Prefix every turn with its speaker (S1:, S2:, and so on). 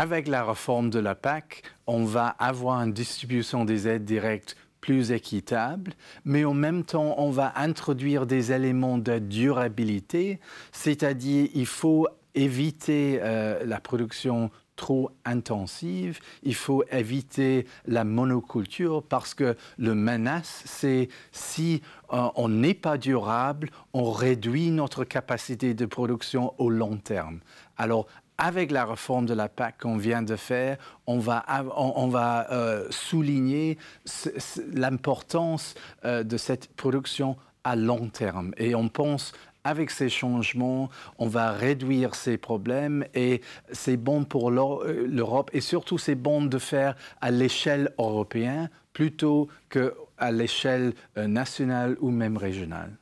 S1: avec la réforme de la PAC, on va avoir une distribution des aides directes plus équitable, mais en même temps, on va introduire des éléments de durabilité, c'est-à-dire il faut éviter euh, la production trop intensive, il faut éviter la monoculture parce que le menace, c'est si euh, on n'est pas durable, on réduit notre capacité de production au long terme. Alors, avec la réforme de la PAC qu'on vient de faire, on va, euh, souligner l'importance euh, de cette production à long terme. Et on pense avec ces changements, on va réduire ces problèmes et c'est bon pour l'Europe et surtout c'est bon de faire à l'échelle européenne plutôt qu'à l'échelle euh, nationale ou même régionale.